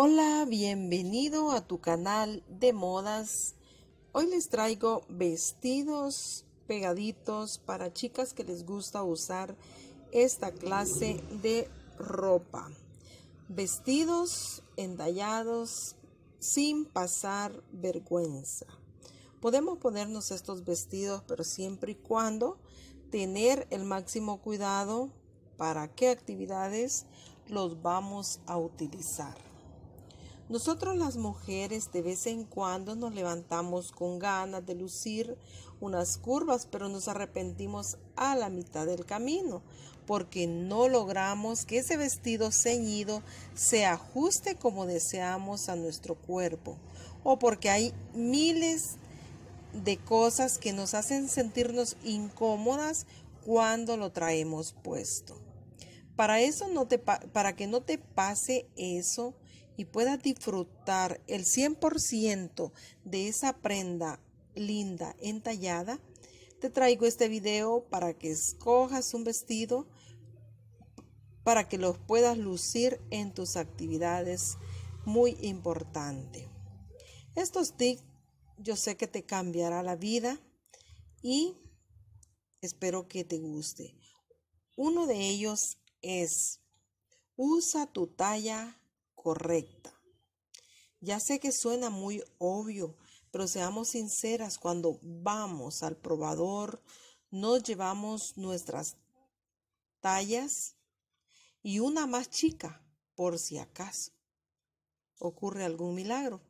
Hola, bienvenido a tu canal de modas. Hoy les traigo vestidos pegaditos para chicas que les gusta usar esta clase de ropa. Vestidos entallados sin pasar vergüenza. Podemos ponernos estos vestidos, pero siempre y cuando tener el máximo cuidado para qué actividades los vamos a utilizar. Nosotros las mujeres de vez en cuando nos levantamos con ganas de lucir unas curvas, pero nos arrepentimos a la mitad del camino porque no logramos que ese vestido ceñido se ajuste como deseamos a nuestro cuerpo o porque hay miles de cosas que nos hacen sentirnos incómodas cuando lo traemos puesto. Para eso para que no te pase eso, y puedas disfrutar el 100% de esa prenda linda entallada, te traigo este video para que escojas un vestido para que los puedas lucir en tus actividades muy importante. Estos tips yo sé que te cambiará la vida y espero que te guste. Uno de ellos es usa tu talla correcta. Ya sé que suena muy obvio, pero seamos sinceras, cuando vamos al probador, nos llevamos nuestras tallas y una más chica, por si acaso ocurre algún milagro.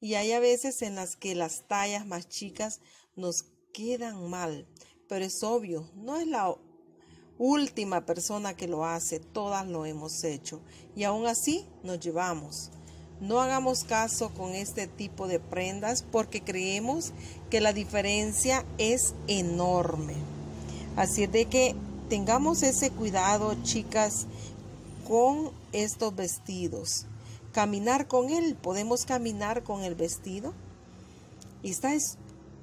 Y hay a veces en las que las tallas más chicas nos quedan mal, pero es obvio, no es la última persona que lo hace, todas lo hemos hecho y aún así nos llevamos. No hagamos caso con este tipo de prendas porque creemos que la diferencia es enorme. Así es de que tengamos ese cuidado, chicas, con estos vestidos. Caminar con él, podemos caminar con el vestido. Esta es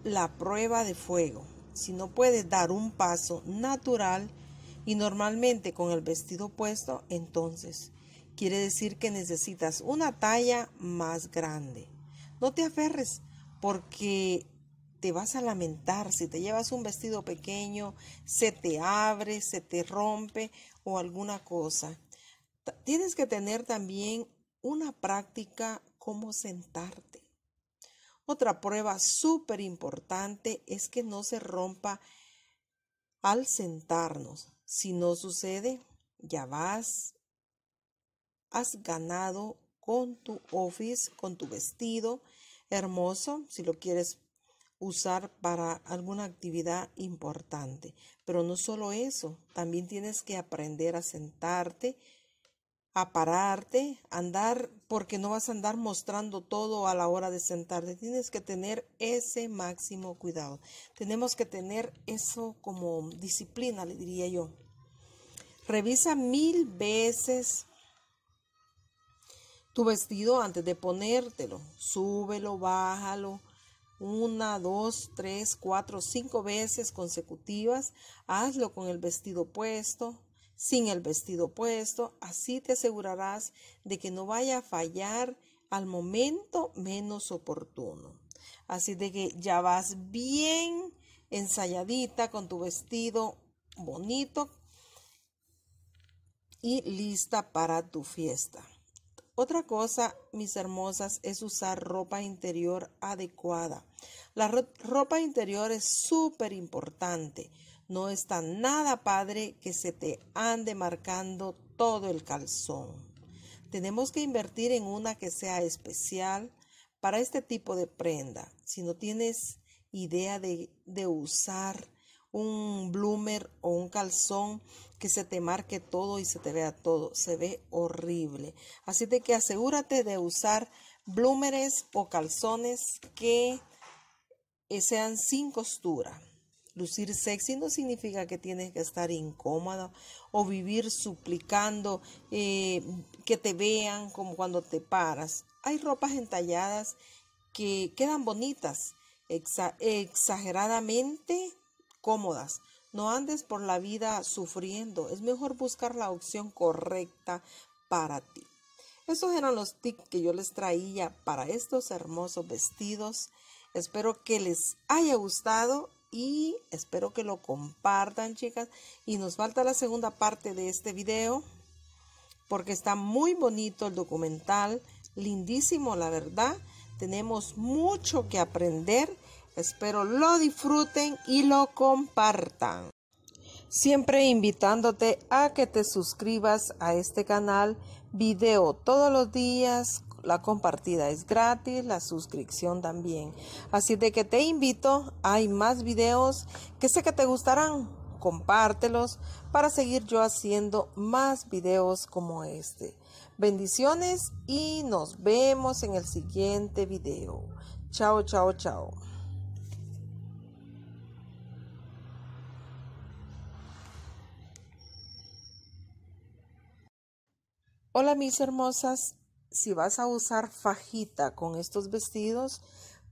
la prueba de fuego. Si no puedes dar un paso natural, y normalmente con el vestido puesto, entonces quiere decir que necesitas una talla más grande. No te aferres porque te vas a lamentar si te llevas un vestido pequeño, se te abre, se te rompe o alguna cosa. tienes que tener también una práctica como sentarte. Otra prueba súper importante es que no se rompa al sentarnos. Si no sucede, ya vas, has ganado con tu office, con tu vestido hermoso, si lo quieres usar para alguna actividad importante. Pero no solo eso, también tienes que aprender a sentarte a pararte, andar, porque no vas a andar mostrando todo a la hora de sentarte. Tienes que tener ese máximo cuidado. Tenemos que tener eso como disciplina, le diría yo. Revisa mil veces tu vestido antes de ponértelo. Súbelo, bájalo. Una, dos, tres, cuatro, cinco veces consecutivas. Hazlo con el vestido puesto sin el vestido puesto, así te asegurarás de que no vaya a fallar al momento menos oportuno. Así de que ya vas bien ensayadita con tu vestido bonito y lista para tu fiesta. Otra cosa, mis hermosas, es usar ropa interior adecuada. La ropa interior es súper importante no está nada padre que se te ande marcando todo el calzón. Tenemos que invertir en una que sea especial para este tipo de prenda. Si no tienes idea de, de usar un bloomer o un calzón que se te marque todo y se te vea todo, se ve horrible. Así de que asegúrate de usar bloomers o calzones que sean sin costura. Lucir sexy no significa que tienes que estar incómoda o vivir suplicando eh, que te vean como cuando te paras. Hay ropas entalladas que quedan bonitas, exageradamente cómodas. No andes por la vida sufriendo. Es mejor buscar la opción correcta para ti. Esos eran los tips que yo les traía para estos hermosos vestidos. Espero que les haya gustado y espero que lo compartan chicas y nos falta la segunda parte de este video porque está muy bonito el documental lindísimo la verdad tenemos mucho que aprender espero lo disfruten y lo compartan siempre invitándote a que te suscribas a este canal video todos los días la compartida es gratis, la suscripción también. Así de que te invito, hay más videos que sé que te gustarán. Compártelos para seguir yo haciendo más videos como este. Bendiciones y nos vemos en el siguiente video. Chao, chao, chao. Hola mis hermosas, si vas a usar fajita con estos vestidos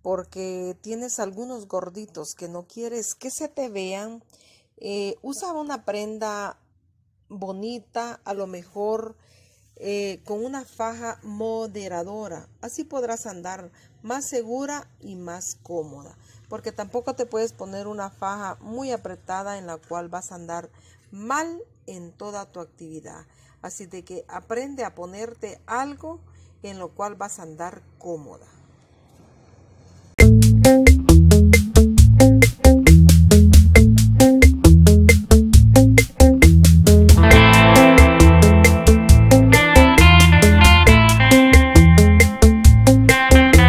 porque tienes algunos gorditos que no quieres que se te vean, eh, usa una prenda bonita, a lo mejor eh, con una faja moderadora. Así podrás andar más segura y más cómoda, porque tampoco te puedes poner una faja muy apretada en la cual vas a andar mal en toda tu actividad. Así de que aprende a ponerte algo en lo cual vas a andar cómoda.